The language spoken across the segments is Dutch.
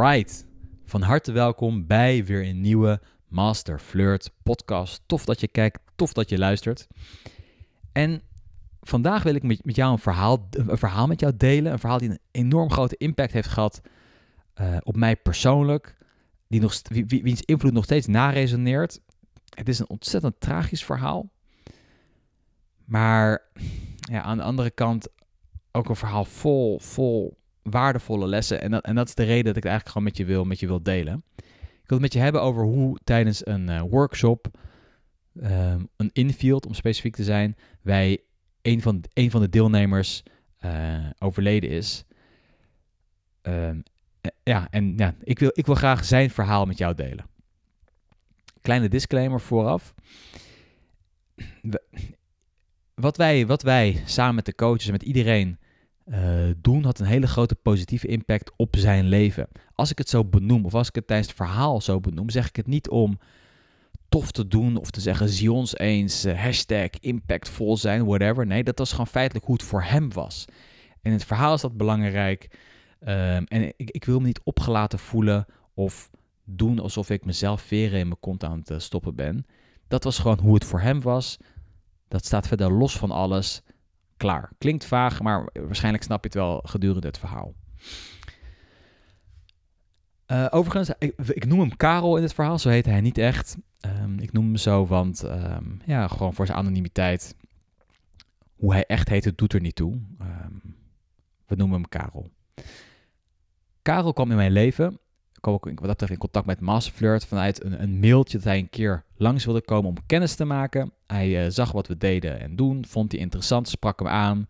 Right, van harte welkom bij weer een nieuwe Master Flirt podcast. Tof dat je kijkt, tof dat je luistert. En vandaag wil ik met, met jou een verhaal, een verhaal met jou delen. Een verhaal die een enorm grote impact heeft gehad eh, op mij persoonlijk. Die nog, wiens invloed nog steeds naresoneert. Het is een ontzettend tragisch verhaal. Maar ja, aan de andere kant ook een verhaal vol, vol waardevolle lessen. En dat, en dat is de reden dat ik het eigenlijk gewoon met je wil, met je wil delen. Ik wil het met je hebben over hoe tijdens een eh, workshop, ehm, een infield om specifiek te zijn, wij een van, een van de deelnemers eh, overleden is. Ehm, eh, ja, en ja, ik, wil, ik wil graag zijn verhaal met jou delen. Kleine disclaimer vooraf. Wat wij, wat wij samen met de coaches en met iedereen eh, doen had een hele grote positieve impact op zijn leven. Als ik het zo benoem, of als ik het tijdens het verhaal zo benoem, zeg ik het niet om tof te doen of te zeggen, zie ons eens, eh, hashtag impactvol zijn, whatever. Nee, dat was gewoon feitelijk hoe het voor hem was. En het verhaal is dat belangrijk. Ehm, en ik, ik, wil me niet opgelaten voelen of doen alsof ik mezelf veren in mijn kont aan het eh, stoppen ben. Dat was gewoon hoe het voor hem was. Dat staat verder los van alles. Klaar. Klinkt vaag, maar waarschijnlijk snap je het wel gedurende het verhaal. Eh, overigens, ik, ik, noem hem Karel in het verhaal, zo heet hij niet echt. Ehm, ik noem hem zo, want ehm, ja, gewoon voor zijn anonimiteit. Hoe hij echt heet, doet er niet toe. Ehm, we noemen hem Karel. Karel kwam in mijn leven kwam wat dat in contact met Masterflirt vanuit een, een, mailtje dat hij een keer langs wilde komen om kennis te maken. Hij eh, zag wat we deden en doen, vond hij interessant, sprak hem aan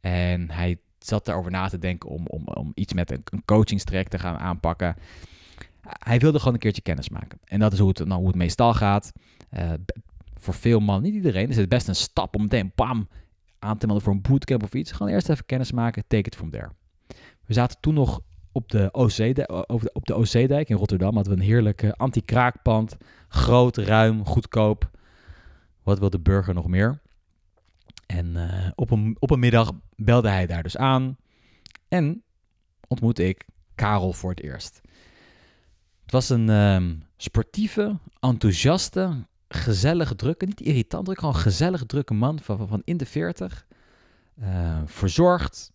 en hij zat daarover na te denken om, om, om iets met een, een te gaan aanpakken. Hij wilde gewoon een keertje kennis maken. En dat is hoe het, nou, hoe het meestal gaat. Eh, voor veel mannen, niet iedereen, is het best een stap om meteen bam aan te melden voor een bootcamp of iets. Gewoon eerst even kennis maken, take it from there. We zaten toen nog op de, OC, op de OC-dijk in Rotterdam hadden we een heerlijke eh, anti-kraakpand. Groot, ruim, goedkoop. Wat wil de burger nog meer? En eh, op, een, op een middag belde hij daar dus aan. En ontmoette ik Karel voor het eerst. Het was een ehm, sportieve, enthousiaste, gezellige, drukke, niet irritant, druk gewoon gezellig drukke man van, van in de 40. Eh, verzorgd,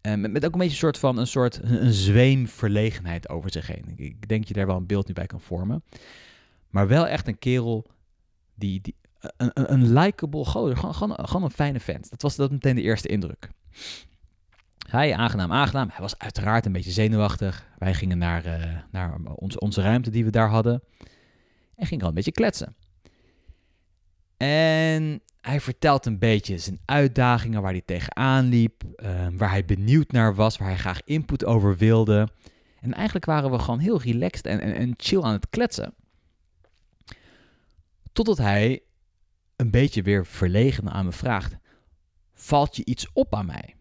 eh, met, ook een beetje een soort van een soort een zweem verlegenheid over zich heen. Ik, ik denk je daar wel een beeld nu bij kan vormen. Maar wel echt een kerel die, die een, een, likable gozer. Gewoon, gewoon, gewoon, een fijne vent. Dat was dat meteen de eerste indruk. Hij, aangenaam, aangenaam. Hij was uiteraard een beetje zenuwachtig. Wij gingen naar, eh, naar onze, onze ruimte die we daar hadden. En gingen al een beetje kletsen. En hij vertelt een beetje zijn uitdagingen, waar hij tegenaan liep, ehm, waar hij benieuwd naar was, waar hij graag input over wilde. En eigenlijk waren we gewoon heel relaxed en, en, chill aan het kletsen. Totdat hij een beetje weer verlegen aan me vraagt: Valt je iets op aan mij?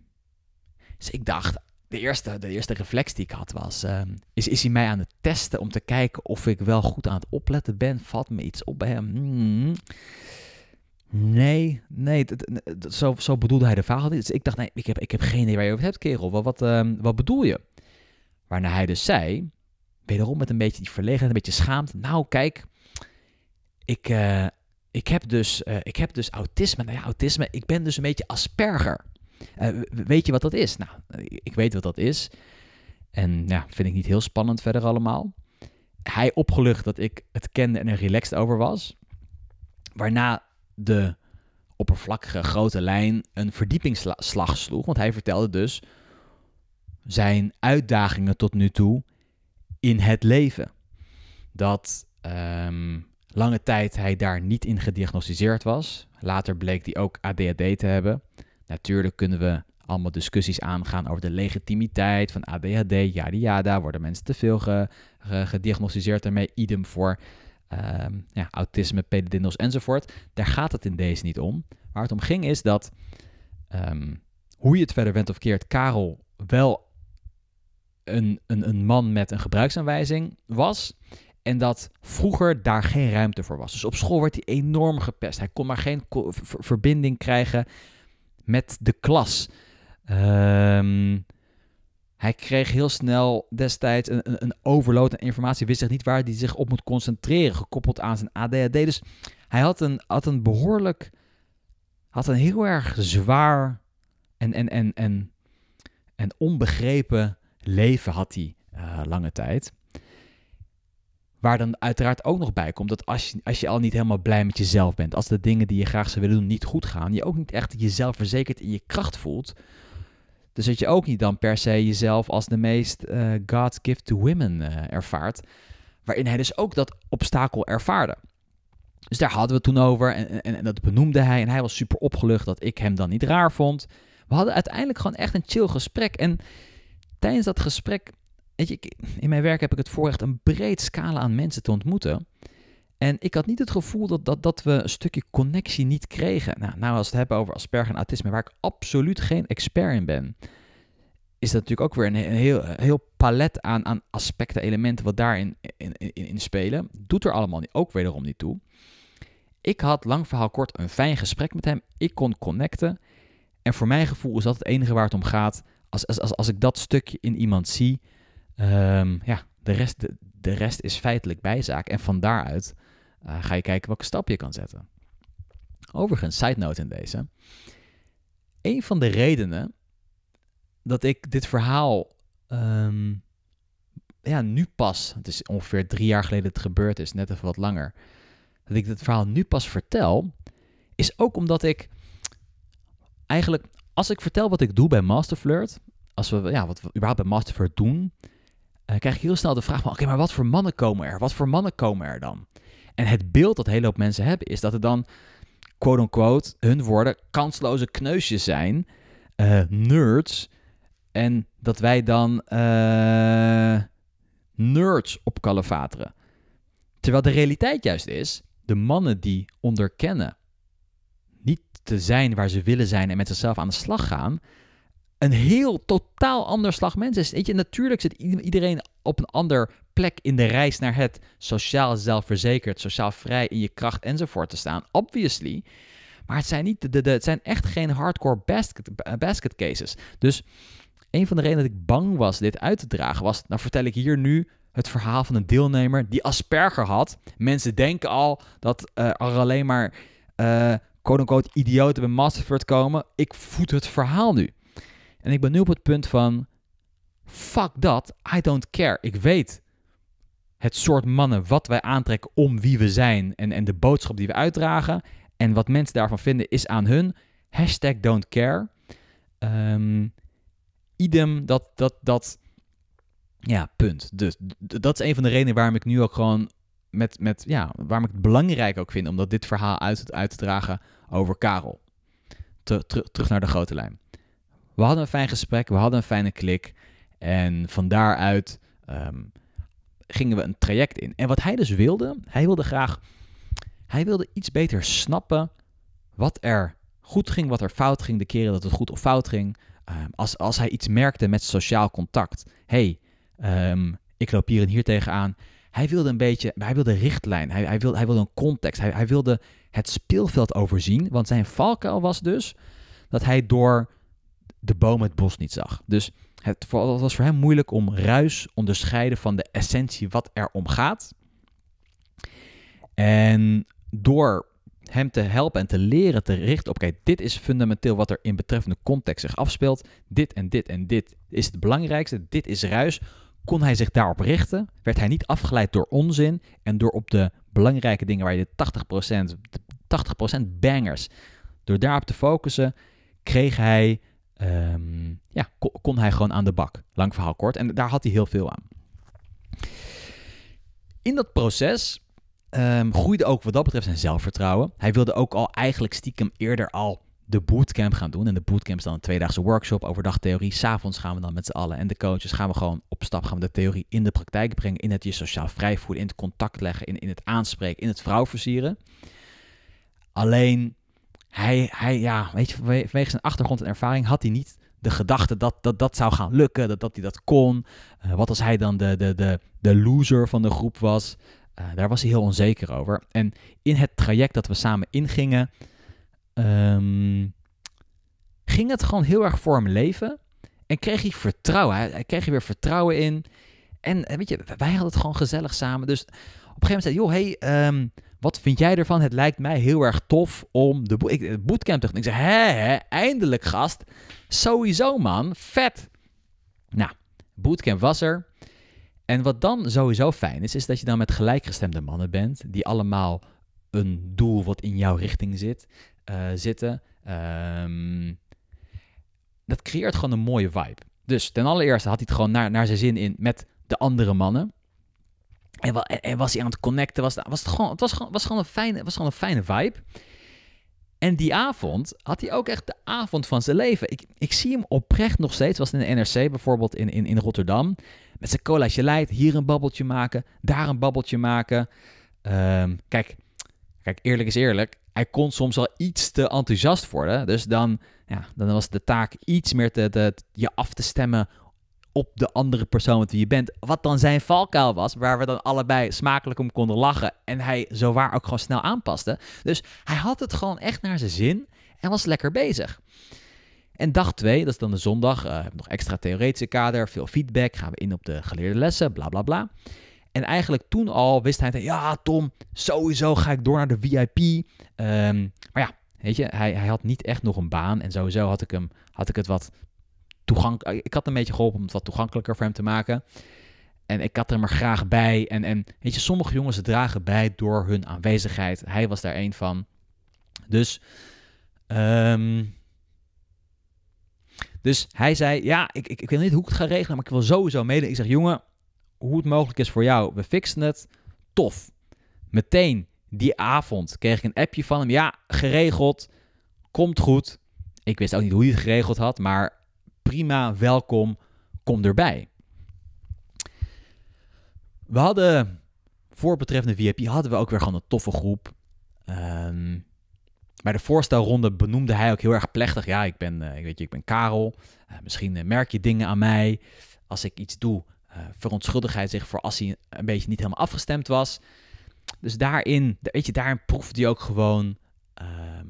Dus ik dacht, de eerste, de eerste reflex die ik had was: ehm, is, is hij mij aan het testen om te kijken of ik wel goed aan het opletten ben? Valt me iets op bij hem? Hmm. Nee, nee, dat, zo, zo bedoelde hij de vraag niet. Dus ik dacht, nee, ik heb, ik heb geen idee waar je over hebt, kerel. Wat, wat, ehm, wat bedoel je? Waarna hij dus zei, wederom met een beetje die verlegenheid, een beetje schaamt. Nou, kijk, ik, eh, ik, heb, dus, eh, ik heb dus autisme. Nou ja, autisme, ik ben dus een beetje asperger. Eh, weet je wat dat is? Nou, ik weet wat dat is. En ja, vind ik niet heel spannend verder allemaal. Hij opgelucht dat ik het kende en er relaxed over was. Waarna de oppervlakkige grote lijn een verdiepingsslag sloeg. Want hij vertelde dus zijn uitdagingen tot nu toe in het leven. Dat ehm, lange tijd hij daar niet in gediagnosticeerd was. Later bleek hij ook ADHD te hebben. Natuurlijk kunnen we allemaal discussies aangaan over de legitimiteit van ADHD, Ja, ja, daar Worden mensen te veel gediagnosticeerd daarmee? Idem voor um, ja, autisme, pededindels, enzovoort. Daar gaat het in deze niet om. Waar het om ging is dat, ehm, hoe je het verder went of keert, Karel wel een, een, een man met een gebruiksaanwijzing was. En dat vroeger daar geen ruimte voor was. Dus op school werd hij enorm gepest. Hij kon maar geen verbinding krijgen met de klas. Um, hij kreeg heel snel destijds een, een, een overload aan informatie, wist zich niet waar hij zich op moet concentreren, gekoppeld aan zijn ADHD. Dus hij had een, had een behoorlijk, had een heel erg zwaar en, en, en, en, en onbegrepen leven had hij eh, lange tijd. Waar dan uiteraard ook nog bij komt dat als je, als je al niet helemaal blij met jezelf bent, als de dingen die je graag zou willen doen niet goed gaan, je ook niet echt jezelf verzekerd in je kracht voelt, dus dat je ook niet dan per se jezelf als de meest uh, God's gift to women eh, ervaart. Waarin hij dus ook dat obstakel ervaarde. Dus daar hadden we het toen over en, en, en, dat benoemde hij. En hij was super opgelucht dat ik hem dan niet raar vond. We hadden uiteindelijk gewoon echt een chill gesprek. En tijdens dat gesprek, weet je, in mijn werk heb ik het voorrecht een breed scala aan mensen te ontmoeten. En ik had niet het gevoel dat, dat, dat we een stukje connectie niet kregen. Nou, nou, als we het hebben over asperger en autisme, waar ik absoluut geen expert in ben, is dat natuurlijk ook weer een heel, heel palet aan, aan aspecten, elementen wat daarin in, in, in spelen. Doet er allemaal niet, ook wederom niet toe. Ik had lang verhaal kort een fijn gesprek met hem. Ik kon connecten. En voor mijn gevoel is dat het enige waar het om gaat. Als, als, als, als ik dat stukje in iemand zie, ehm, ja, de rest, de, de, rest is feitelijk bijzaak. En van daaruit eh, ga je kijken welke stap je kan zetten. Overigens, side note in deze. Een van de redenen dat ik dit verhaal ehm, ja, nu pas, het is ongeveer drie jaar geleden dat het gebeurd is, net even wat langer, dat ik dit verhaal nu pas vertel, is ook omdat ik eigenlijk, als ik vertel wat ik doe bij Masterflirt, als we, ja, wat we überhaupt bij Masterflirt doen, uh, krijg ik heel snel de vraag van, oké, maar wat voor mannen komen er? Wat voor mannen komen er dan? En het beeld dat een hele hoop mensen hebben is dat er dan, quote-unquote, hun woorden kansloze kneusjes zijn, eh, nerds. En dat wij dan eh, nerds op Terwijl de realiteit juist is, de mannen die onderkennen niet te zijn waar ze willen zijn en met zichzelf aan de slag gaan, een heel totaal ander slag mensen is. Weet je, natuurlijk zit iedereen op een ander plek in de reis naar het sociaal zelfverzekerd, sociaal vrij in je kracht enzovoort te staan. Obviously. Maar het zijn, niet de, het zijn echt geen hardcore basket, eh, basket cases. Dus een van de redenen dat ik bang was dit uit te dragen was, nou vertel ik hier nu het verhaal van een deelnemer die asperger had. Mensen denken al dat uh, er alleen maar uh, quote-unquote idioten bij Masterford komen. Ik voed het verhaal nu. En ik ben nu op het punt van, Fuck dat, I don't care. Ik weet het soort mannen wat wij aantrekken om wie we zijn en, en de boodschap die we uitdragen. En wat mensen daarvan vinden is aan hun. Hashtag don't care. Ehm, idem dat, dat, dat, ja, punt. Dus dat is een van de redenen waarom ik nu ook gewoon met, met ja, waarom ik het belangrijk ook vind om dit verhaal uit, uit te dragen over Karel. ter, terug naar de grote lijn. We hadden een fijn gesprek, we hadden een fijne klik. En van daaruit ehm, gingen we een traject in. En wat hij dus wilde, hij wilde graag, hij wilde iets beter snappen wat er goed ging, wat er fout ging, de keren dat het goed of fout ging. Ehm, als, als hij iets merkte met sociaal contact. hey, ehm, ik loop hier en hier tegenaan. Hij wilde een beetje, hij wilde richtlijn, hij, hij, wilde, hij wilde een context, hij, hij wilde het speelveld overzien. Want zijn valkuil was dus dat hij door de boom het bos niet zag. Dus het was voor hem moeilijk om ruis onderscheiden van de essentie wat er om gaat. En door hem te helpen en te leren te richten op, kijk, dit is fundamenteel wat er in betreffende context zich afspeelt. Dit en dit en dit is het belangrijkste. Dit is ruis. Kon hij zich daarop richten? Werd hij niet afgeleid door onzin en door op de belangrijke dingen waar je de 80%, 80% bangers, door daarop te focussen, kreeg hij um, ja, kon, hij gewoon aan de bak. Lang verhaal kort. En daar had hij heel veel aan. In dat proces ehm, groeide ook wat dat betreft zijn zelfvertrouwen. Hij wilde ook al eigenlijk stiekem eerder al de bootcamp gaan doen. En de bootcamp is dan een tweedaagse workshop, overdag theorie. S'avonds gaan we dan met z'n allen en de coaches gaan we gewoon op stap, gaan we de theorie in de praktijk brengen. In het je sociaal vrij voelen, in het contact leggen, in, in het aanspreken, in het vrouw versieren. Alleen hij, hij ja, weet je, vanwege zijn achtergrond en ervaring had hij niet de gedachte dat dat, dat zou gaan lukken, dat, dat hij dat kon. Eh, wat als hij dan de, de, de, de loser van de groep was? Eh, daar was hij heel onzeker over. En in het traject dat we samen ingingen, ehm, ging het gewoon heel erg voor hem leven. En kreeg hij vertrouwen. Hij, kreeg hij weer vertrouwen in. En eh, weet je, wij hadden het gewoon gezellig samen. Dus op een gegeven moment zei joh, hey, ehm, wat vind jij ervan? Het lijkt mij heel erg tof om de bootcamp te gaan. Ik zei, hè, hè, eindelijk gast. Sowieso man, vet. Nou, bootcamp was er. En wat dan sowieso fijn is, is dat je dan met gelijkgestemde mannen bent. Die allemaal een doel wat in jouw richting zit, eh, zitten. Ehm, dat creëert gewoon een mooie vibe. Dus ten allereerste had hij het gewoon naar, naar zijn zin in met de andere mannen. En, was hij aan het connecten. Was, was het, gewoon, het, was, gewoon, was, gewoon een fijne, was gewoon een fijne vibe. En die avond had hij ook echt de avond van zijn leven. Ik, ik zie hem oprecht nog steeds. Was in de NRC bijvoorbeeld in, in, in Rotterdam. Met zijn colaatje leidt. Hier een babbeltje maken. Daar een babbeltje maken. Ehm, kijk, kijk, eerlijk is eerlijk. Hij kon soms wel iets te enthousiast worden. Dus dan, ja, dan was de taak iets meer te, te, je af te stemmen op de andere persoon met wie je bent. Wat dan zijn valkuil was, waar we dan allebei smakelijk om konden lachen. En hij zowaar ook gewoon snel aanpaste. Dus hij had het gewoon echt naar zijn zin en was lekker bezig. En dag twee, dat is dan de zondag, eh, nog extra theoretische kader, veel feedback, gaan we in op de geleerde lessen, bla bla bla. En eigenlijk toen al wist hij, ja Tom, sowieso ga ik door naar de VIP. Ehm, maar ja, weet je, hij, hij had niet echt nog een baan en sowieso had ik, hem, had ik het wat toegankelijk. Eh, ik had een beetje geholpen om het wat toegankelijker voor hem te maken. En ik had er maar graag bij. En, en weet je, sommige jongens dragen bij door hun aanwezigheid. Hij was daar één van. Dus, ehm, dus hij zei: Ja, ik, ik, ik weet niet hoe ik het ga regelen, maar ik wil sowieso mede. Ik zeg: Jongen, hoe het mogelijk is voor jou, we fixen het. Tof. Meteen die avond kreeg ik een appje van hem. Ja, geregeld. Komt goed. Ik wist ook niet hoe hij het geregeld had, maar prima, welkom, kom erbij. We hadden, voor betreffende VIP, hadden we ook weer gewoon een toffe groep. Ehm, bij de voorstelronde benoemde hij ook heel erg plechtig. Ja, ik ben, eh, weet je, ik ben Karel. Eh, misschien eh, merk je dingen aan mij. Als ik iets doe, verontschuldigt hij zich voor als hij een beetje niet helemaal afgestemd was. Dus daarin, weet je, daarin proefde hij ook gewoon ehm,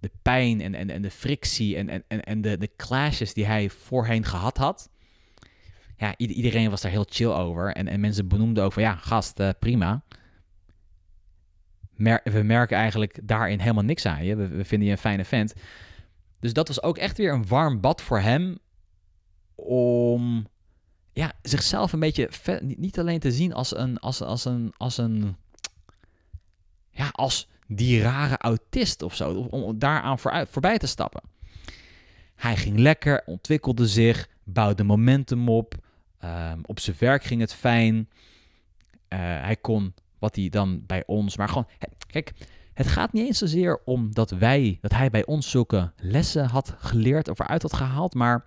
de pijn en, en, en de frictie en, en, en de, de clashes die hij voorheen gehad had. Ja, iedereen was daar heel chill over. En, en mensen benoemden ook van ja, gast, eh, prima. we merken eigenlijk daarin helemaal niks aan je. We, we, vinden je een fijne vent. Dus dat was ook echt weer een warm bad voor hem. Om ja, zichzelf een beetje niet alleen te zien als een, als, als een, als een ja, als die rare autist of zo, om daaraan vooruit, voorbij te stappen. Hij ging lekker, ontwikkelde zich, bouwde momentum op. Ehm, op zijn werk ging het fijn. Eh, hij kon wat hij dan bij ons, maar gewoon, kijk, het gaat niet eens zozeer om dat wij, dat hij bij ons zulke lessen had geleerd of eruit had gehaald, maar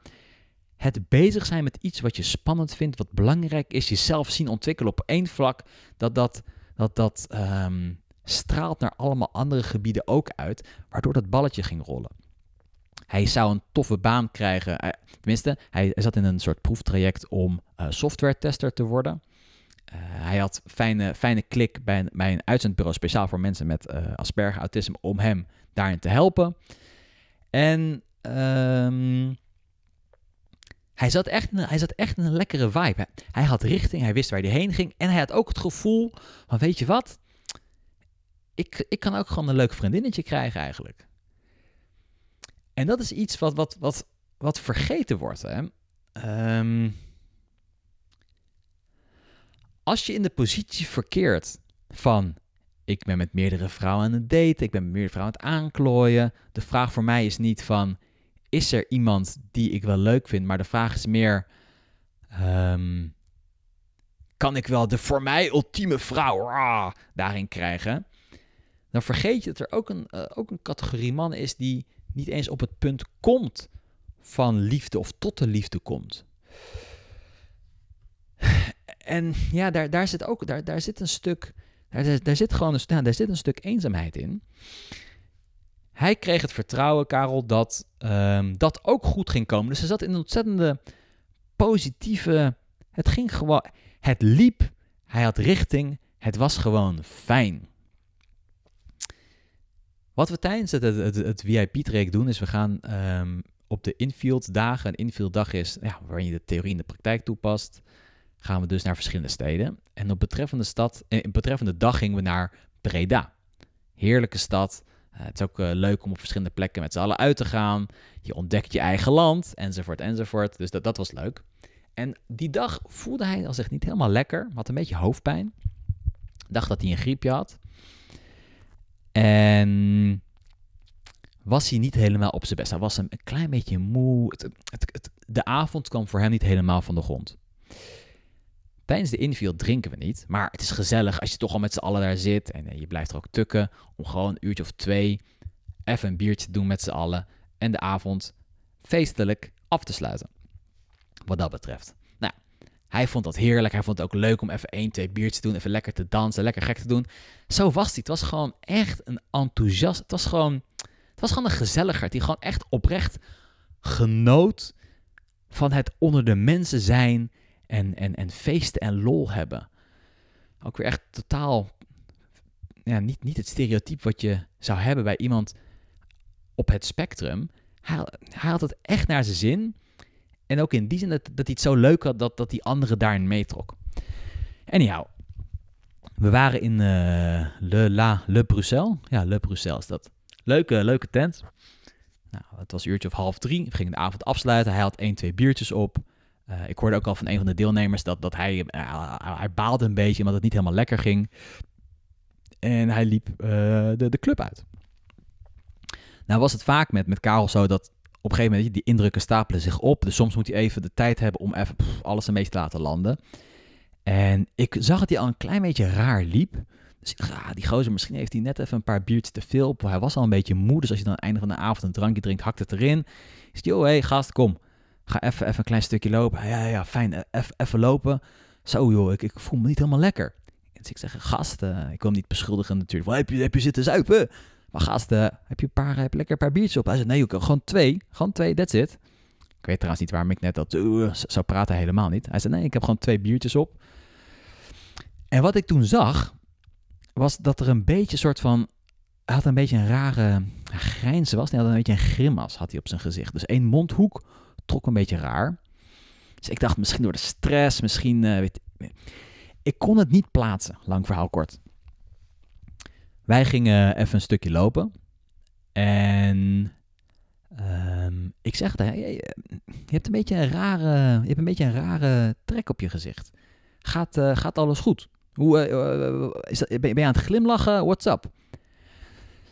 het bezig zijn met iets wat je spannend vindt, wat belangrijk is, jezelf zien ontwikkelen op één vlak, dat dat, dat, dat ehm, straalt naar allemaal andere gebieden ook uit, waardoor dat balletje ging rollen. Hij zou een toffe baan krijgen. Eh, tenminste, hij zat in een soort proeftraject om uh, eh, software tester te worden. Eh, hij had fijne, fijne klik bij een, uitzendbureau speciaal voor mensen met uh, Asperger autisme om hem daarin te helpen. En ehm, hij, zat echt in, hij zat echt in een lekkere vibe. Hij had richting, hij wist waar hij heen ging. En hij had ook het gevoel van, weet je wat, ik, ik kan ook gewoon een leuk vriendinnetje krijgen eigenlijk. En dat is iets wat, wat, wat, wat vergeten wordt. Hè? Ehm, als je in de positie verkeert van ik ben met meerdere vrouwen aan het daten, ik ben met meerdere vrouwen aan het aanklooien. De vraag voor mij is niet van is er iemand die ik wel leuk vind, maar de vraag is meer ehm, kan ik wel de voor mij ultieme vrouw ah, daarin krijgen? dan vergeet je dat er ook een, eh, ook een categorie mannen is die niet eens op het punt komt van liefde of tot de liefde komt. En ja, daar, daar zit ook daar, daar zit een stuk. Daar, daar zit gewoon een, nou, daar zit een stuk eenzaamheid in. Hij kreeg het vertrouwen, Karel, dat ehm, dat ook goed ging komen. Dus ze zat in een ontzettende positieve. Het ging gewoon. Het liep. Hij had richting. Het was gewoon fijn. Wat we tijdens het, het, het VIP-traject doen, is we gaan ehm, op de infield dagen. Een infield dag is ja, waarin je de theorie in de praktijk toepast. Gaan we dus naar verschillende steden. En op betreffende, stad, in eh, betreffende dag gingen we naar Breda. Heerlijke stad. Eh, het is ook eh, leuk om op verschillende plekken met z'n allen uit te gaan. Je ontdekt je eigen land, enzovoort, enzovoort. Dus dat, dat was leuk. En die dag voelde hij al zich niet helemaal lekker. Had een beetje hoofdpijn. Dacht dat hij een griepje had. En was hij niet helemaal op zijn best. Hij was een klein beetje moe. Het, de avond kwam voor hem niet helemaal van de grond. Tijdens de infield drinken we niet, maar het is gezellig als je toch al met z'n allen daar zit en eh, je blijft er ook tukken om gewoon een uurtje of twee even een biertje te doen met z'n allen en de avond feestelijk af te sluiten. Wat dat betreft. Hij vond dat heerlijk. Hij vond het ook leuk om even één, twee biertjes te doen. Even lekker te dansen, lekker gek te doen. Zo was hij. Het was gewoon echt een enthousiast. Het was gewoon, het was gewoon een gezelliger. Die gewoon echt oprecht genoot van het onder de mensen zijn. En, en, en feesten en lol hebben. Ook weer echt totaal ja, niet, niet het stereotype wat je zou hebben bij iemand op het spectrum. Hij, hij had het echt naar zijn zin. En ook in die zin dat, dat hij het zo leuk had dat, dat die anderen daarin meetrok. Anyhow, we waren in eh, Le La Le Bruxelles. Ja, Le Bruxelles is dat. Leuke, leuke tent. Nou, het was een uurtje of half drie. We gingen de avond afsluiten. Hij had één, twee biertjes op. Eh, ik hoorde ook al van een van de deelnemers dat, dat eh, hij, hij baalde een beetje omdat het niet helemaal lekker ging. En hij liep de, de club uit. Nou was het vaak met, met Karel zo dat op een gegeven moment, die indrukken stapelen zich op. Dus soms moet hij even de tijd hebben om even alles een beetje te laten landen. En ik zag dat hij al een klein beetje raar liep. Dus ik dacht, ah, die gozer, misschien heeft hij net even een paar biertjes te veel. Hij was al een beetje moe, dus als je dan aan het einde van de avond een drankje drinkt, hakt het erin. Ik joh, hé hey, gast, kom. Ga even, even een klein stukje lopen. Ja, ja, ja fijn, e-, even, lopen. Zo joh, ik, ik voel me niet helemaal lekker. Dus ik zeg, gast, eh, ik wil hem niet beschuldigen natuurlijk. Wat heb je, heb je zitten zuipen? Maar gasten, heb je een paar, heb je lekker een paar biertjes op? Hij zei, nee heb gewoon twee. Gewoon twee, that's it. Ik weet trouwens niet waarom ik net dat eh, zou praten, helemaal niet. Hij zei, nee, ik heb gewoon twee biertjes op. En wat ik toen zag, was dat er een beetje een soort van... Hij had een beetje een rare grijns. Was. Hij had een beetje een grimas had hij op zijn gezicht. Dus één mondhoek trok een beetje raar. Dus ik dacht, misschien door de stress, misschien... Eh, ik kon het niet plaatsen, lang verhaal kort. Wij gingen even een stukje lopen. En ehm, ik zeg tegen je, eh, je hebt een beetje een rare, je hebt een beetje een rare trek op je gezicht. Gaat, eh, gaat alles goed? Hoe, eh, is dat, ben, je, aan het glimlachen? What's up?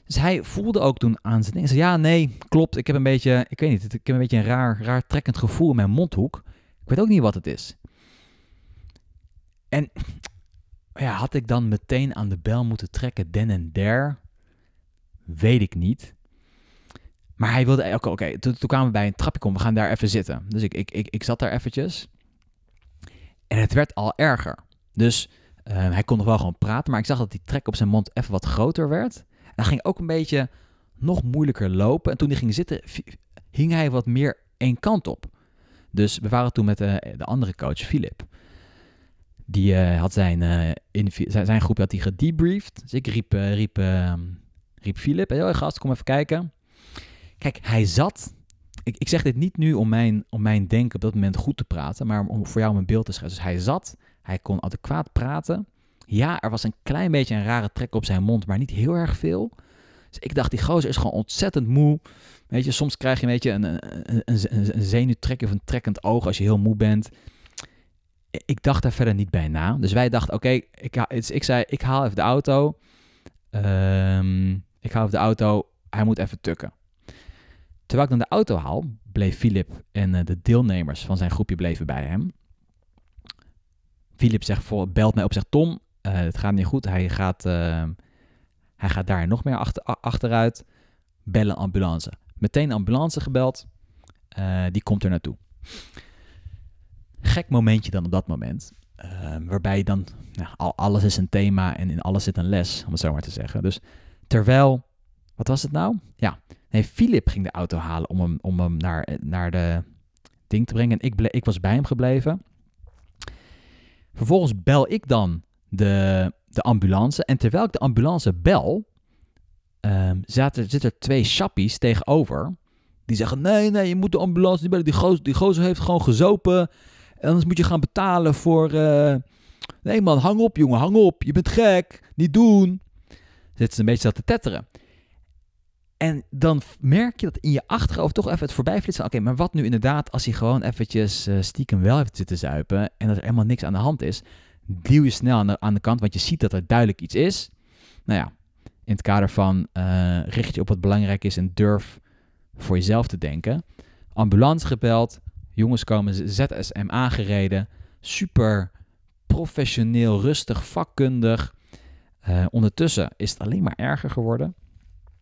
Dus hij voelde ook toen aan zijn ding. Zei, ja, nee, klopt. Ik heb een beetje, ik weet niet, ik heb een beetje een raar, raar trekkend gevoel in mijn mondhoek. Ik weet ook niet wat het is. En ja, had ik dan meteen aan de bel moeten trekken, den en der? Weet ik niet. Maar hij wilde, eh, oké, toen, toen, kwamen we bij een trapje, kom, we gaan daar even zitten. Dus ik, ik, ik, ik zat daar eventjes. En het werd al erger. Dus ehm, hij kon nog wel gewoon praten, maar ik zag dat die trek op zijn mond even wat groter werd. En hij ging ook een beetje nog moeilijker lopen. En toen hij ging zitten, hing hij wat meer één kant op. Dus we waren toen met de, eh, de andere coach, Filip. Die eh, had zijn, uh, zijn, zijn groep had hij gedebriefd. Dus ik riep, eh, riep, ehm, riep Philip, heel erg gast, kom even kijken. Kijk, hij zat. Ik, ik zeg dit niet nu om mijn, om mijn denken op dat moment goed te praten, maar om, voor jou mijn beeld te schetsen. Dus hij zat, hij kon adequaat praten. Ja, er was een klein beetje een rare trek op zijn mond, maar niet heel erg veel. Dus ik dacht, die gozer is gewoon ontzettend moe. Weet je, soms krijg je een beetje een, een, een, een zenuwtrek of een trekkend oog als je heel moe bent ik dacht daar verder niet bij na. Dus wij dachten, oké, ik, ik zei, ik haal even de auto. Ehm, ik haal even de auto, hij moet even tukken. Terwijl ik dan de auto haal, bleef Filip en eh, de deelnemers van zijn groepje bleven bij hem. Filip zegt, belt mij op, zegt Tom, eh, het gaat niet goed. Hij gaat, ehm, hij gaat daar nog meer achteruit. Bellen ambulance. Meteen ambulance gebeld. Eh, die komt er naartoe gek momentje dan op dat moment. Ehm, waarbij dan, nou, alles is een thema en in alles zit een les, om het zo maar te zeggen. Dus terwijl, wat was het nou? Ja, nee, Filip ging de auto halen om hem, om hem naar, eh, naar de ding te brengen. En ik, ik was bij hem gebleven. Vervolgens bel ik dan de, de ambulance. En terwijl ik de ambulance bel, ehm, zaten, zitten er twee chappies tegenover. Die zeggen, nee, nee, je moet de ambulance niet bellen. Die gozer, die gozer heeft gewoon gezopen. Anders moet je gaan betalen voor. Eh, nee, man, hang op, jongen, hang op. Je bent gek. Niet doen. Zit ze een beetje dat te tetteren. En dan merk je dat in je achterhoofd toch even het voorbij Oké, maar wat nu inderdaad als hij gewoon eventjes eh, stiekem wel heeft zitten zuipen en dat er helemaal niks aan de hand is. Duw je snel aan de, aan de kant, want je ziet dat er duidelijk iets is. Nou ja, in het kader van eh, richt je op wat belangrijk is en durf voor jezelf te denken. Ambulance gebeld, Jongens komen ZSM aangereden. Super professioneel, rustig, vakkundig. Eh, ondertussen is het alleen maar erger geworden.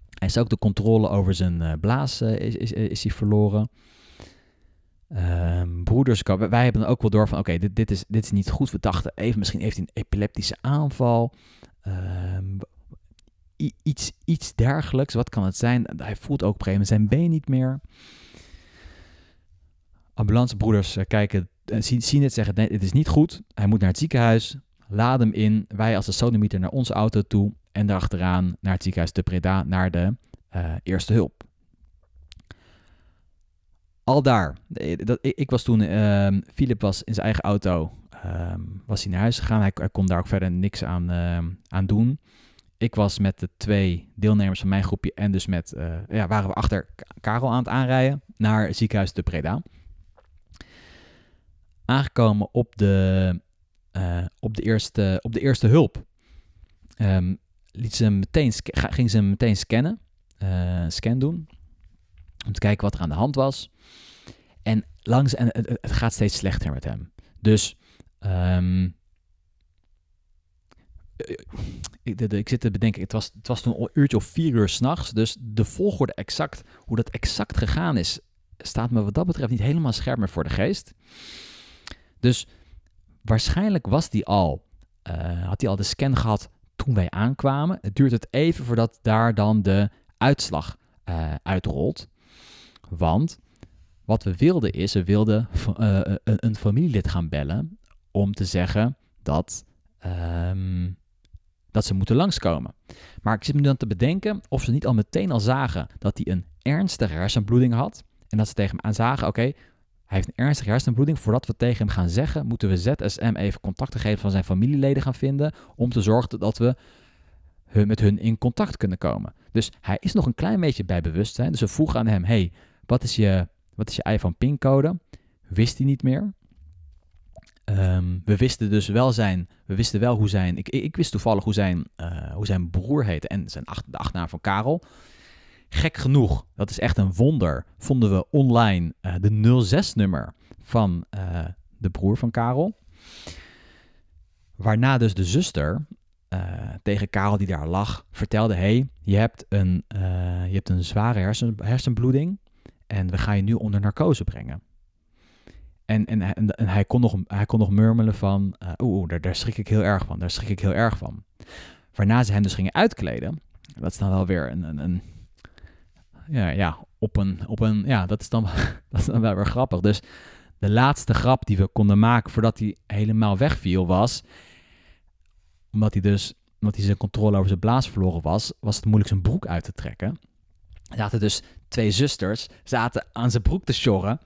Hij is ook de controle over zijn blazen eh, blaas eh, is, is, is hij verloren. Ehm, broeders, wij hebben ook wel door van oké, dit, dit, is, dit is niet goed. We dachten even, misschien heeft hij een epileptische aanval. Ehm, iets, iets dergelijks. Wat kan het zijn? Hij voelt ook op zijn been niet meer ambulancebroeders eh, kijken en zien, het, zeggen: nee, het is niet goed. Hij moet naar het ziekenhuis. Laad hem in. Wij als de sodomieter naar onze auto toe. En daarachteraan naar het ziekenhuis de Preda, naar de eh, eerste hulp. Al daar. Eh, dat, ik, ik was toen, uh, Philip was in zijn eigen auto, ehm, was hij naar huis gegaan. Hij, kon daar ook verder niks aan, ehm, aan doen. Ik was met de twee deelnemers van mijn groepje en dus met, ja, waren we achter Karel aan het aanrijden naar het ziekenhuis de Preda aangekomen op de, eh, op de, eerste, op de eerste hulp. Um, liet ze hem meteen, ging ze hem meteen scannen, uh, scan doen, om te kijken wat er aan de hand was. En, langs, en het, gaat steeds slechter met hem. Dus ehm, eh, ik, ik, zit te bedenken, het was, het was toen een uurtje of vier uur s'nachts. Dus de volgorde exact, hoe dat exact gegaan is, staat me wat dat betreft niet helemaal scherp meer voor de geest. Dus waarschijnlijk was die al, eh, had hij al de scan gehad toen wij aankwamen. Het duurt het even voordat daar dan de uitslag uh, uitrolt. Want wat we wilden is, we wilden eh, een, familielid gaan bellen om te zeggen dat, ehm, dat ze moeten langskomen. Maar ik zit me dan te bedenken of ze niet al meteen al zagen dat hij een ernstige hersenbloeding had. En dat ze tegen hem aan zagen, oké, hij heeft een ernstige hersenbloeding. Voordat we tegen hem gaan zeggen, moeten we ZSM even contacten geven van zijn familieleden gaan vinden. Om te zorgen dat we hun, met hun in contact kunnen komen. Dus hij is nog een klein beetje bij bewustzijn. Dus we vroegen aan hem: hey, wat is je, wat is je iPhone pincode? Wist hij niet meer. Ehm, we wisten dus wel zijn, we wisten wel hoe zijn, ik, ik wist toevallig hoe zijn, eh, hoe zijn broer heette en zijn de achternaam van Karel. Gek genoeg, dat is echt een wonder, vonden we online uh, de 06-nummer van eh, de broer van Karel. Waarna dus de zuster eh, tegen Karel, die daar lag, vertelde: hey, je hebt een, je hebt een zware hersen, hersenbloeding en we gaan je nu onder narcose brengen. En, en, hij, kon nog, hij kon nog murmelen van, oeh, daar, daar schrik ik heel erg van, daar schrik ik heel erg van. Waarna ze hem dus gingen uitkleden. Dat is dan wel weer een, een, een ja, ja, op een, op een, ja, dat is dan, dat is dan wel weer grappig. Dus de laatste grap die we konden maken voordat hij helemaal wegviel was, omdat hij dus, omdat hij zijn controle over zijn blaas verloren was, was het moeilijk zijn broek uit te trekken. Er zaten dus twee zusters, zaten aan zijn broek te sjorren.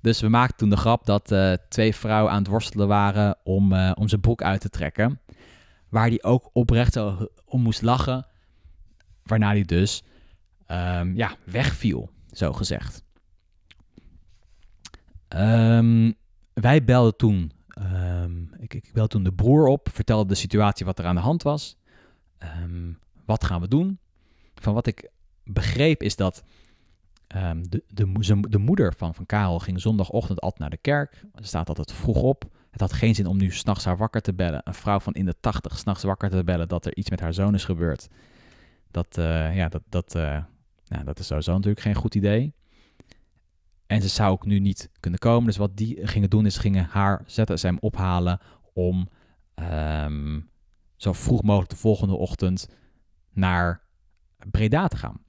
Dus we maakten toen de grap dat eh, twee vrouwen aan het worstelen waren om, eh, om zijn broek uit te trekken. Waar hij ook oprecht om moest lachen. Waarna hij dus Ehm, ja, wegviel, zo gezegd. Ehm, wij belden toen, ehm, ik, ik belde toen de broer op, vertelde de situatie wat er aan de hand was. wat gaan we doen? Van wat ik begreep is dat de, de, de, moeder van, van Karel ging zondagochtend al naar de kerk. Ze staat altijd vroeg op. Het had geen zin om nu s'nachts haar wakker te bellen. Een vrouw van in de tachtig s'nachts wakker te bellen dat er iets met haar zoon is gebeurd. Dat, eh, ja, dat, dat, eh, nou, dat is sowieso natuurlijk geen goed idee. En ze zou ook nu niet kunnen komen. Dus wat die gingen doen, is gingen haar ZSM ophalen om ehm, zo vroeg mogelijk de volgende ochtend naar Breda te gaan.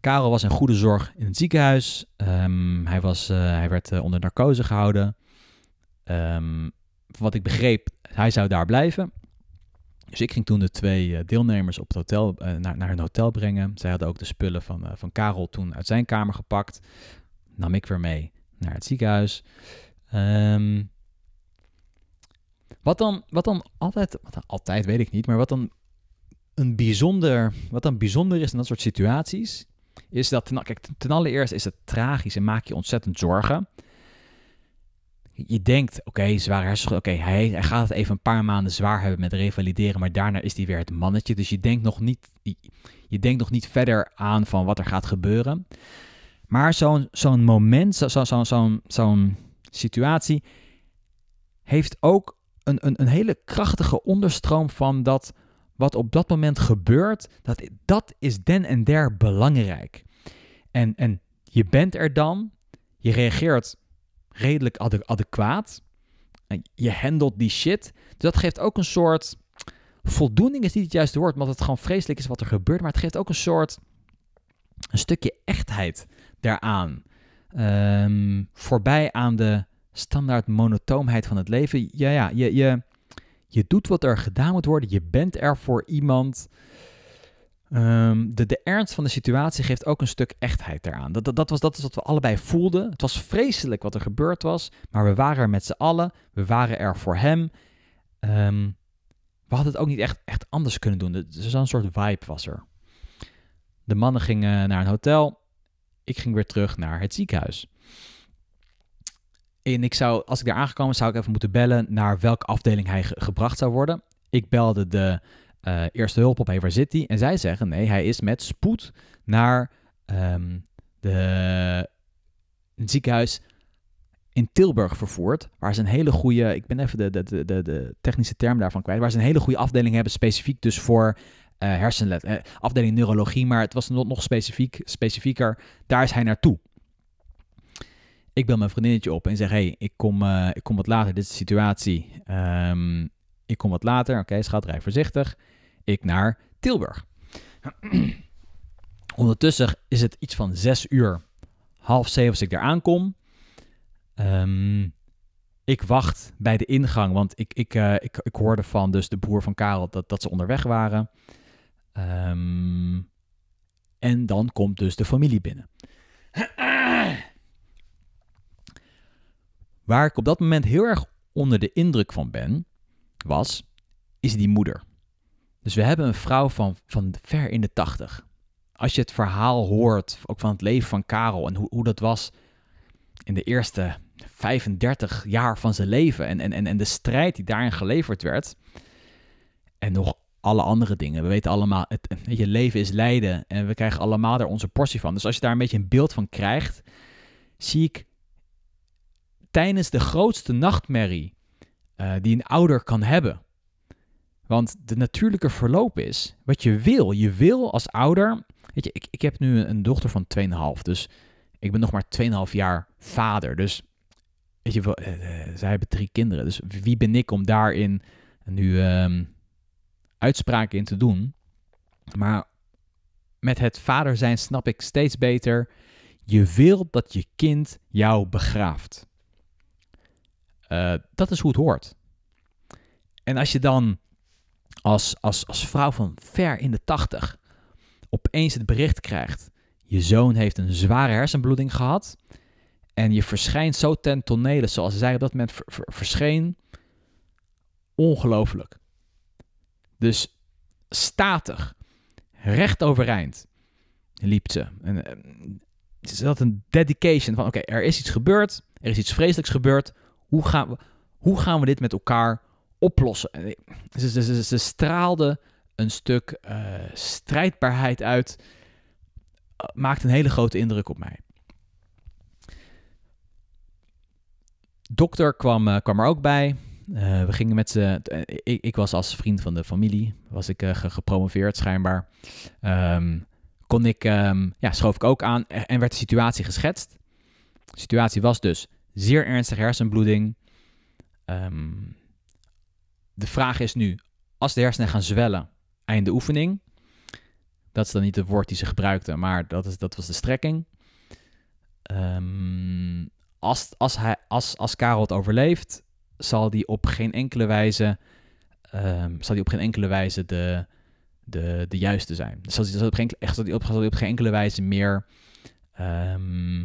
Karel was in goede zorg in het ziekenhuis. Ehm, hij, was, eh, hij werd eh, onder narcose gehouden. Ehm, wat ik begreep, hij zou daar blijven. Dus ik ging toen de twee eh, deelnemers op het hotel, eh, naar, naar hun hotel brengen. Zij hadden ook de spullen van, eh, van Karel toen uit zijn kamer gepakt. Nam ik weer mee naar het ziekenhuis. Ehm, wat, dan, wat dan altijd, wat dan altijd weet ik niet, maar wat dan, een bijzonder, wat dan bijzonder is in dat soort situaties, is dat, ten, kijk, ten is het tragisch en maak je ontzettend zorgen je denkt, oké, okay, zware hersenen. Oké, hij, hij, gaat het even een paar maanden zwaar hebben met revalideren. Maar daarna is hij weer het mannetje. Dus je denkt nog niet, je denkt nog niet verder aan van wat er gaat gebeuren. Maar zo'n zo'n moment, zo'n zo, zo'n situatie, heeft ook een, een, een hele krachtige onderstroom van dat wat op dat moment gebeurt. Dat, dat is den en der belangrijk. En, en je bent er dan, je reageert redelijk adequaat adequaat. Je handelt die shit. Dus dat geeft ook een soort. Voldoening is niet het juiste woord, omdat het gewoon vreselijk is wat er gebeurt. Maar het geeft ook een soort. een stukje echtheid daaraan. Ehm, voorbij aan de standaard monotoomheid van het leven. Ja, ja, je, je, je doet wat er gedaan moet worden. Je bent er voor iemand. Ehm, de, de, ernst van de situatie geeft ook een stuk echtheid eraan. Dat, dat, was, dat is wat we allebei voelden. Het was vreselijk wat er gebeurd was, maar we waren er met z'n allen. We waren er voor hem. Ehm, we hadden het ook niet echt, echt anders kunnen doen. Dus een soort vibe was er. De mannen gingen naar een hotel. Ik ging weer terug naar het ziekenhuis. En ik zou, als ik daar aangekomen zou ik even moeten bellen naar welke afdeling hij gebracht zou worden. Ik belde de eh, eerste hulp op, hey, waar zit hij? En zij zeggen, nee, hij is met spoed naar um, de, ziekenhuis in Tilburg vervoerd, waar ze een hele goede, ik ben even de, de, de, de technische term daarvan kwijt, waar ze een hele goede afdeling hebben, specifiek dus voor uh, hersenlet, eh, afdeling neurologie, maar het was nog, nog specifiek, specifieker, daar is hij naartoe. Ik bel mijn vriendinnetje op en zeg, hey, ik kom, ik kom wat later, dit is de situatie, ehm, ik kom wat later, oké, okay, schat, rij voorzichtig ik naar Tilburg. Ondertussen is het iets van zes uur. Half zeven als ik daar aankom. Ehm, ik wacht bij de ingang, want ik, ik, eh, ik, ik hoorde van dus de broer van Karel dat, dat ze onderweg waren. Ehm, en dan komt dus de familie binnen. Waar ik op dat moment heel erg onder de indruk van ben, was, is die moeder. Dus we hebben een vrouw van, van ver in de tachtig. Als je het verhaal hoort, ook van het leven van Karel en hoe, hoe dat was in de eerste 35 jaar van zijn leven en, en, en de strijd die daarin geleverd werd. En nog alle andere dingen. We weten allemaal, het, je, leven is lijden en we krijgen allemaal daar onze portie van. Dus als je daar een beetje een beeld van krijgt, zie ik tijdens de grootste nachtmerrie eh, die een ouder kan hebben, want de natuurlijke verloop is wat je wil. Je wil als ouder. Weet je, ik, ik heb nu een dochter van 2,5. Dus ik ben nog maar 2,5 jaar vader. Dus weet je, eh, eh, zij hebben drie kinderen. Dus wie ben ik om daarin nu ehm, uitspraken in te doen? Maar met het vader zijn snap ik steeds beter. Je wil dat je kind jou begraaft. Eh, dat is hoe het hoort. En als je dan als, als, als vrouw van ver in de tachtig opeens het bericht krijgt: je zoon heeft een zware hersenbloeding gehad. En je verschijnt zo ten tonele zoals zij op dat moment verscheen. Ongelooflijk. Dus statig, recht overeind, liep ze. En, is eh, dat een dedication van: oké, er is iets gebeurd, er is iets vreselijks gebeurd. Hoe gaan, we, hoe gaan we dit met elkaar oplossen. Ze, ze, ze, ze straalde een stuk eh, strijdbaarheid uit. Eh, maakte een hele grote indruk op mij. Dokter kwam, eh, kwam er ook bij. we gingen met ze. Ik, ik, was als vriend van de familie. Was ik gepromoveerd schijnbaar. Ehm, kon ik, um, ja, schoof ik ook aan en werd de situatie geschetst. De situatie was dus zeer ernstige hersenbloeding. Ehm, de vraag is nu, als de hersenen gaan zwellen, einde oefening. Dat is dan niet het woord die ze gebruikten, maar dat, is, dat was de strekking. Ehm, als, als, hij, als, als Karel het overleeft, zal die op geen enkele wijze, ehm, zal die op geen enkele wijze de, de, de juiste zijn. Dus zal die, zal op geen, echt, zal die, op, zal op geen enkele wijze meer ehm,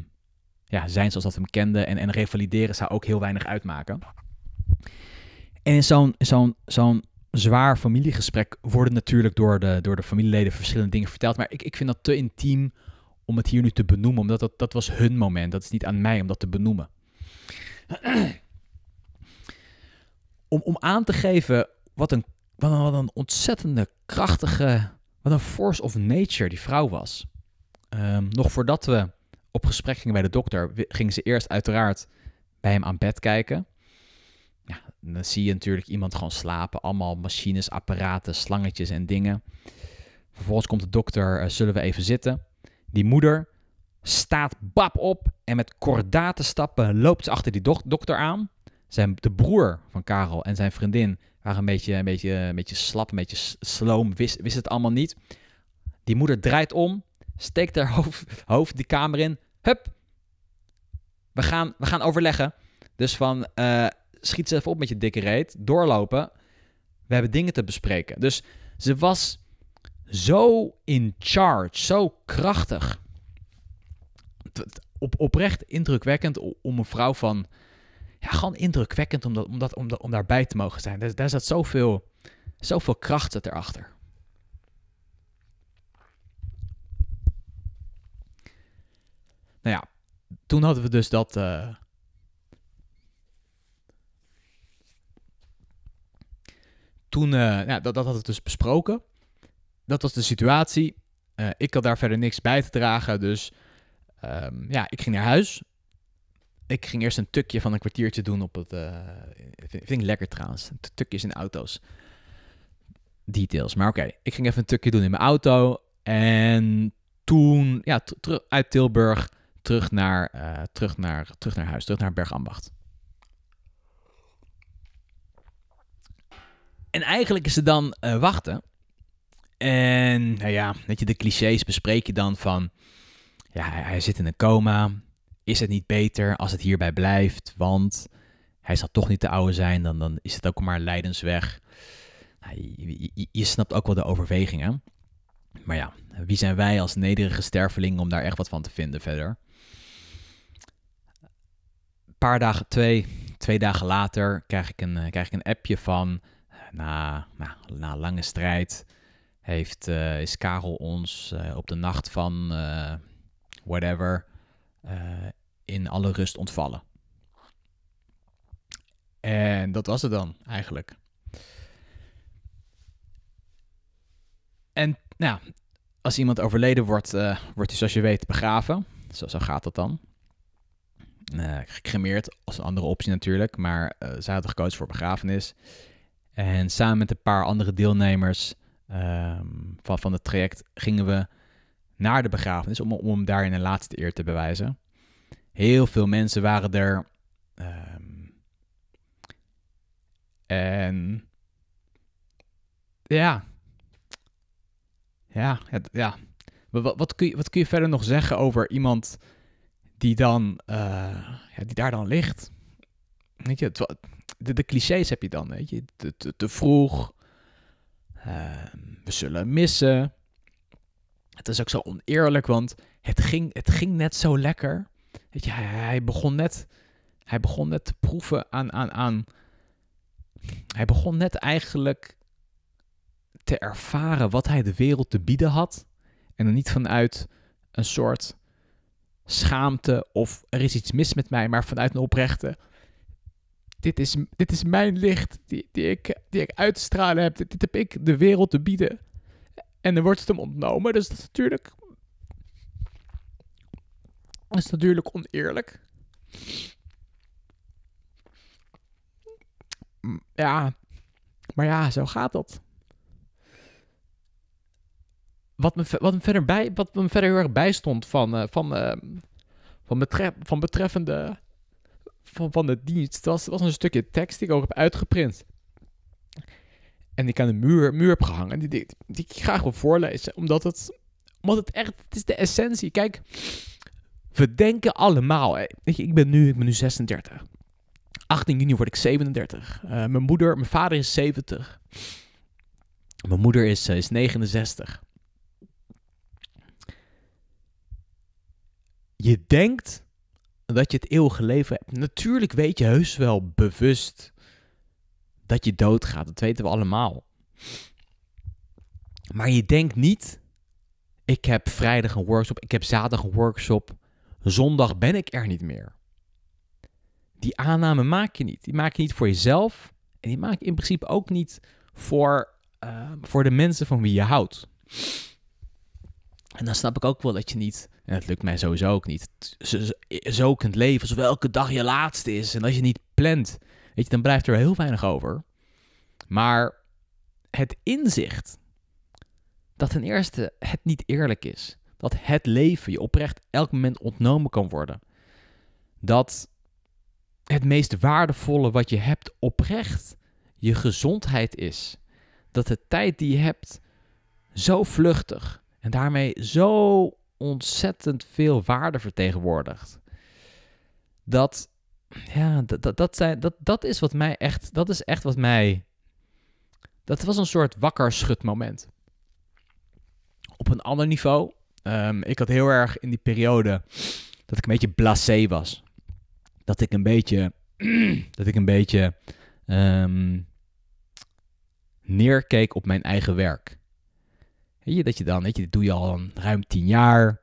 ja, zijn zoals dat we hem kenden. En, en revalideren zou ook heel weinig uitmaken. En in zo'n zo'n zwaar familiegesprek worden natuurlijk door de, door de familieleden verschillende dingen verteld. Maar ik, ik vind dat te intiem om het hier nu te benoemen, omdat dat, dat was hun moment. Dat is niet aan mij om dat te benoemen. Om, om aan te geven wat een, wat, een, wat een ontzettende krachtige, wat een force of nature die vrouw was. Ehm, nog voordat we op gesprek gingen bij de dokter, gingen ze eerst uiteraard bij hem aan bed kijken ja, dan zie je natuurlijk iemand gewoon slapen. Allemaal machines, apparaten, slangetjes en dingen. Vervolgens komt de dokter, eh, zullen we even zitten? Die moeder staat bab op en met kordate stappen loopt ze achter die dokter aan. Zijn, de broer van Karel en zijn vriendin waren een beetje, een beetje, een beetje slap, een beetje sloom, wist, het allemaal niet. Die moeder draait om, steekt haar hoofd, hoofd die kamer in. Hup, we gaan, we gaan overleggen. Dus van, eh, schiet ze even op met je dikke reet. Doorlopen. We hebben dingen te bespreken. Dus ze was zo in charge, zo krachtig. Op, oprecht indrukwekkend om een vrouw van. Ja, gewoon indrukwekkend om, om, dat, om, daarbij te mogen zijn. Daar, daar zat zoveel, zoveel kracht zat erachter. Nou ja, toen hadden we dus dat, eh, toen, ja, eh, nou, dat, dat hadden we dus besproken. Dat was de situatie. Eh, ik had daar verder niks bij te dragen, dus ehm, ja, ik ging naar huis. Ik ging eerst een tukje van een kwartiertje doen op het... Eh, vind, vind, ik lekker trouwens, tukjes in auto's details. Maar oké, ik ging even een tukje doen in mijn auto. En toen, ja, terug uit Tilburg, terug naar, terug, naar, terug naar huis, terug naar Bergambacht. En eigenlijk is het dan eh, wachten. En nou ja, weet je, de clichés bespreek je dan van... Ja, hij, zit in een coma. Is het niet beter als het hierbij blijft? Want hij zal toch niet te oude zijn. Dan, dan is het ook maar lijdensweg. Nou, je, je, snapt ook wel de overwegingen. Maar ja, wie zijn wij als nederige stervelingen om daar echt wat van te vinden verder? Een paar dagen, twee, twee dagen later krijg ik een, eh, krijg ik een appje van na, na, na lange strijd heeft, uh, is Karel ons eh, op de nacht van eh, whatever in alle rust ontvallen. En dat was het dan eigenlijk. En nou, als iemand overleden wordt, wordt hij zoals je weet begraven. Zo, zo gaat dat dan. gecremeerd als een andere optie natuurlijk, maar zij hadden gekozen voor begrafenis. En samen met een paar andere deelnemers ehm, van, van het traject gingen we naar de begrafenis om, om hem daarin een laatste eer te bewijzen. Heel veel mensen waren er. Ehm, en ja. Ja, ja. Wat, kun je, wat kun je verder nog zeggen over iemand die, dan, eh, ja, die daar dan ligt? Weet je, de, clichés heb je dan, weet je. Te, te, vroeg. Ehm, we zullen missen. Het is ook zo oneerlijk, want het ging, het ging net zo lekker. Weet je, hij, begon net... Hij begon net te proeven aan, aan, aan... Hij begon net eigenlijk te ervaren wat hij de wereld te bieden had. En dan niet vanuit een soort schaamte of er is iets mis met mij, maar vanuit een oprechte dit is, dit is mijn licht die, die, ik, die ik uit te stralen heb. Dit, heb ik de wereld te bieden. En dan wordt het hem ontnomen. Dus dat is natuurlijk... Dat is natuurlijk oneerlijk. Ja, maar ja, zo gaat dat. Wat me, wat me, verder, bij, wat me verder heel erg bijstond van, eh, van, eh, van, betref, van betreffende van, van de dienst was, was een stukje tekst die ik ook heb uitgeprint. En die ik aan de muur, muur heb gehangen. die, die, ik graag wil voorlezen. Omdat het, omdat het echt, het is de essentie. Kijk, we denken allemaal. Hè. Ik ben nu, ik ben nu 36. 18 juni word ik 37. Eh, mijn moeder, mijn vader is 70. Mijn moeder is, eh, is 69. Je denkt dat je het eeuwige leven hebt. Natuurlijk weet je heus wel bewust dat je doodgaat. Dat weten we allemaal. Maar je denkt niet, ik heb vrijdag een workshop, ik heb zaterdag een workshop, zondag ben ik er niet meer. Die aanname maak je niet. Die maak je niet voor jezelf en die maak je in principe ook niet voor, eh, voor de mensen van wie je houdt. En dan snap ik ook wel dat je niet en lukt mij sowieso ook niet. Zo kunt leven, als welke dag je laatste is. En als je niet plant, weet je, dan blijft er heel weinig over. Maar het inzicht dat ten eerste het niet eerlijk is. Dat het leven je oprecht elk moment ontnomen kan worden. Dat het meest waardevolle wat je hebt oprecht je gezondheid is. Dat de tijd die je hebt zo vluchtig en daarmee zo ontzettend veel waarde vertegenwoordigt. Dat, ja, dat, dat, dat, zijn, dat, dat is wat mij echt, dat is echt wat mij, dat was een soort wakker schudmoment. Op een ander niveau, ehm, ik had heel erg in die periode dat ik een beetje blasé was. Dat ik een beetje, dat ik een beetje ehm, neerkeek op mijn eigen werk. Weet je, dat je dan, weet je, dit doe je al ruim tien jaar.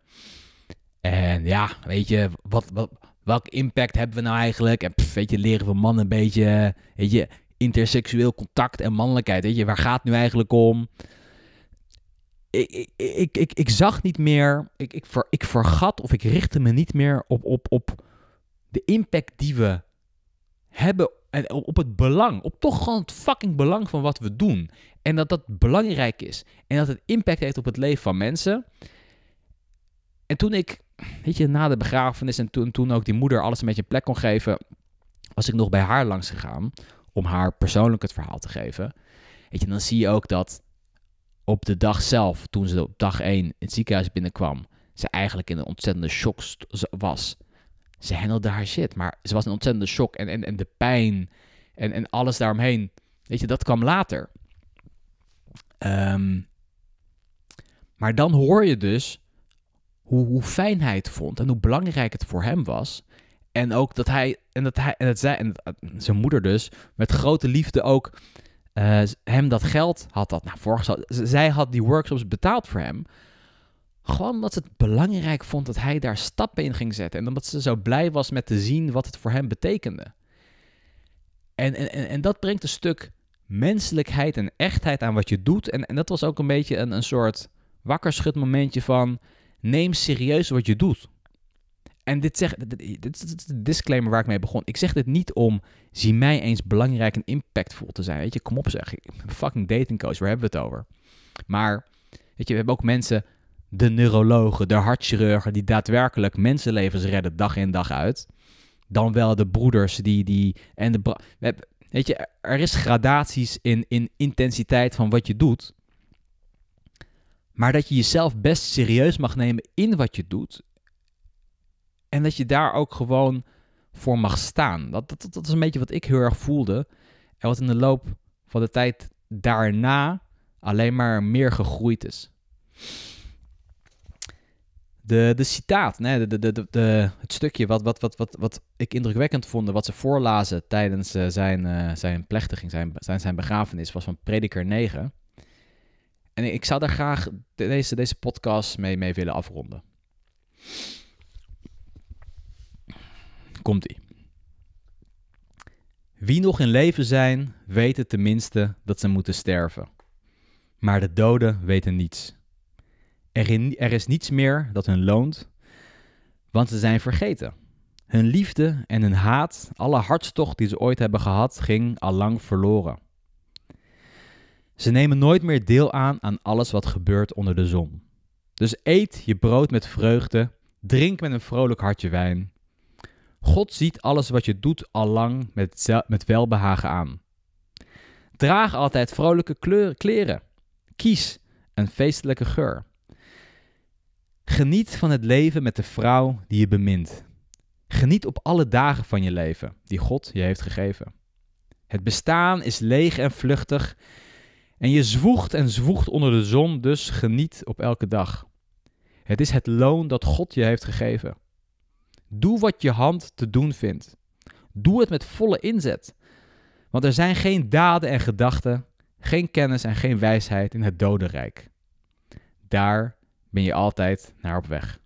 En ja, weet je, wat, wat, welk impact hebben we nou eigenlijk? En weet je, leren we mannen een beetje, weet je, interseksueel contact en mannelijkheid. Weet je, waar gaat het nu eigenlijk om? Ik, ik, ik, ik, ik zag niet meer, ik, ik, ver, ik vergat of ik richtte me niet meer op, op, op de impact die we hebben op het belang, op toch gewoon het fucking belang van wat we doen. En dat dat belangrijk is. En dat het impact heeft op het leven van mensen. En toen ik, weet je, na de begrafenis en toen, toen ook die moeder alles een beetje een plek kon geven, was ik nog bij haar langs gegaan om haar persoonlijk het verhaal te geven. Weet je, dan zie je ook dat op de dag zelf, toen ze op dag 1 in het ziekenhuis binnenkwam, ze eigenlijk in een ontzettende shock was ze handelde haar shit. Maar ze was een ontzettende shock en, en, en de pijn en, en alles daaromheen. Weet je, dat kwam later. Ehm, maar dan hoor je dus hoe, hoe fijn hij het vond en hoe belangrijk het voor hem was. En ook dat hij, en dat hij, en dat zij, en eh, zijn moeder dus, met grote liefde ook eh, hem dat geld had. Dat, nou, vorig, zij had die workshops betaald voor hem. Gewoon omdat ze het belangrijk vond dat hij daar stappen in ging zetten. En omdat ze zo blij was met te zien wat het voor hem betekende. En, en, en dat brengt een stuk menselijkheid en echtheid aan wat je doet. En, en dat was ook een beetje een, een soort wakkerschud momentje van... neem serieus wat je doet. En dit, zeg, dit is de disclaimer waar ik mee begon. Ik zeg dit niet om, zie mij eens belangrijk en impactvol te zijn. Weet je, kom op zeg. Ik ben fucking datingcoach, waar hebben we het over? Maar, weet je, we hebben ook mensen de neurologen, de hartchirurgen die daadwerkelijk mensenlevens redden dag in dag uit, dan wel de broeders die, die en de... Weet je, er is gradaties in, in intensiteit van wat je doet. Maar dat je jezelf best serieus mag nemen in wat je doet. En dat je daar ook gewoon voor mag staan. Dat, dat, dat is een beetje wat ik heel erg voelde. En wat in de loop van de tijd daarna alleen maar meer gegroeid is. De, de citaat, nee, de, de, de, de, het stukje wat, wat, wat, wat, wat ik indrukwekkend vond, wat ze voorlazen tijdens eh, zijn, eh, zijn plechtiging, zijn, zijn, zijn begrafenis, was van Prediker 9. En ik, zou daar graag deze, deze podcast mee, mee willen afronden. Komt-ie. Wie nog in leven zijn, weten tenminste dat ze moeten sterven. Maar de doden weten niets. Er, is niets meer dat hun loont, want ze zijn vergeten. Hun liefde en hun haat, alle hartstocht die ze ooit hebben gehad, ging allang verloren. Ze nemen nooit meer deel aan aan alles wat gebeurt onder de zon. Dus eet je brood met vreugde, drink met een vrolijk hartje wijn. God ziet alles wat je doet allang met, met welbehagen aan. Draag altijd vrolijke kleren. Kies een feestelijke geur. Geniet van het leven met de vrouw die je bemint. Geniet op alle dagen van je leven die God je heeft gegeven. Het bestaan is leeg en vluchtig en je zwoegt en zwoegt onder de zon, dus geniet op elke dag. Het is het loon dat God je heeft gegeven. Doe wat je hand te doen vindt. Doe het met volle inzet. Want er zijn geen daden en gedachten, geen kennis en geen wijsheid in het dodenrijk. Daar ben je altijd naar op weg.